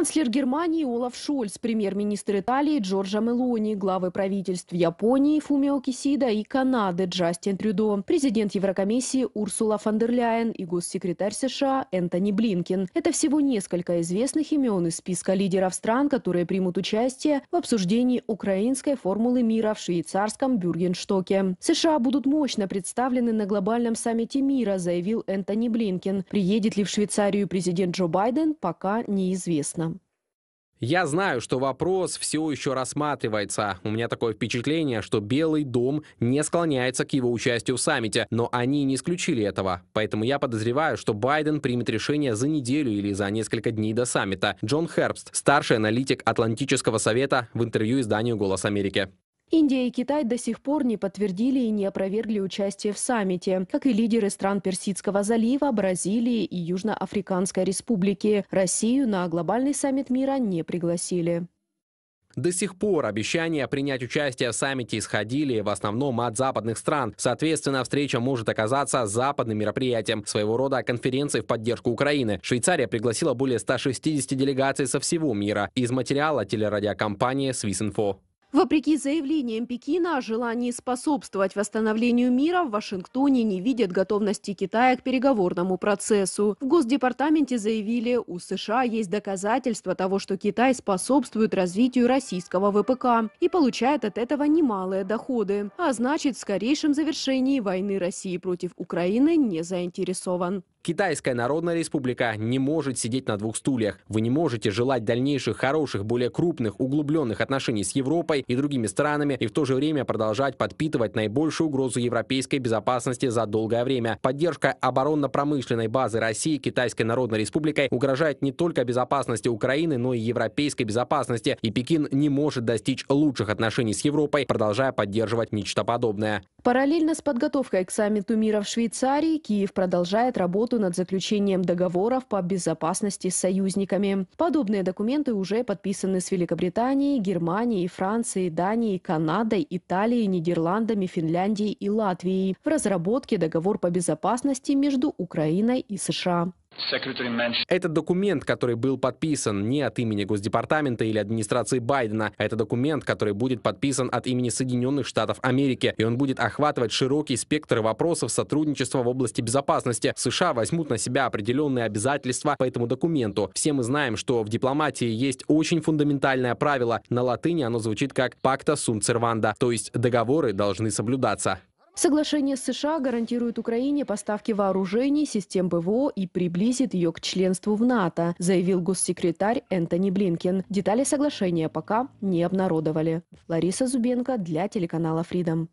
Канцлер Германии Олаф Шольц, премьер-министр Италии Джорджа Мелони, главы правительств Японии Фумио Кисида и Канады Джастин Трюдо, президент Еврокомиссии Урсула фон дер Ляйен и госсекретарь США Энтони Блинкин. Это всего несколько известных имен из списка лидеров стран, которые примут участие в обсуждении украинской формулы мира в швейцарском Бюргенштоке. США будут мощно представлены на глобальном саммите мира, заявил Энтони Блинкин. Приедет ли в Швейцарию президент Джо Байден, пока неизвестно. Я знаю, что вопрос все еще рассматривается. У меня такое впечатление, что Белый дом не склоняется к его участию в саммите, но они не исключили этого. Поэтому я подозреваю, что Байден примет решение за неделю или за несколько дней до саммита. Джон Хербст, старший аналитик Атлантического совета в интервью изданию «Голос Америки». Индия и Китай до сих пор не подтвердили и не опровергли участие в саммите, как и лидеры стран Персидского залива, Бразилии и Южноафриканской республики. Россию на глобальный саммит мира не пригласили. До сих пор обещания принять участие в саммите исходили в основном от западных стран. Соответственно, встреча может оказаться западным мероприятием, своего рода конференцией в поддержку Украины. Швейцария пригласила более 160 делегаций со всего мира. Из материала телерадиокомпании Swissinfo. Вопреки заявлениям Пекина о желании способствовать восстановлению мира, в Вашингтоне не видят готовности Китая к переговорному процессу. В Госдепартаменте заявили, у США есть доказательства того, что Китай способствует развитию российского ВПК и получает от этого немалые доходы. А значит, в скорейшем завершении войны России против Украины не заинтересован. Китайская Народная Республика не может сидеть на двух стульях. Вы не можете желать дальнейших хороших, более крупных, углубленных отношений с Европой и другими странами и в то же время продолжать подпитывать наибольшую угрозу европейской безопасности за долгое время. Поддержка оборонно-промышленной базы России Китайской Народной Республикой угрожает не только безопасности Украины, но и европейской безопасности. И Пекин не может достичь лучших отношений с Европой, продолжая поддерживать нечто подобное. Параллельно с подготовкой к саммиту мира в Швейцарии, Киев продолжает работу над заключением договоров по безопасности с союзниками. Подобные документы уже подписаны с Великобританией, Германией, Францией, Данией, Канадой, Италией, Нидерландами, Финляндией и Латвией. В разработке договор по безопасности между Украиной и США. Этот документ, который был подписан не от имени Госдепартамента или администрации Байдена. А это документ, который будет подписан от имени Соединенных Штатов Америки. И он будет охватывать широкий спектр вопросов сотрудничества в области безопасности. США возьмут на себя определенные обязательства по этому документу. Все мы знаем, что в дипломатии есть очень фундаментальное правило. На латыни оно звучит как «пакта сум серванда», то есть договоры должны соблюдаться. Соглашение с США гарантирует Украине поставки вооружений, систем ПВО и приблизит ее к членству в НАТО, заявил госсекретарь Энтони Блинкен. Детали соглашения пока не обнародовали. Лариса Зубенко для телеканала Freedom.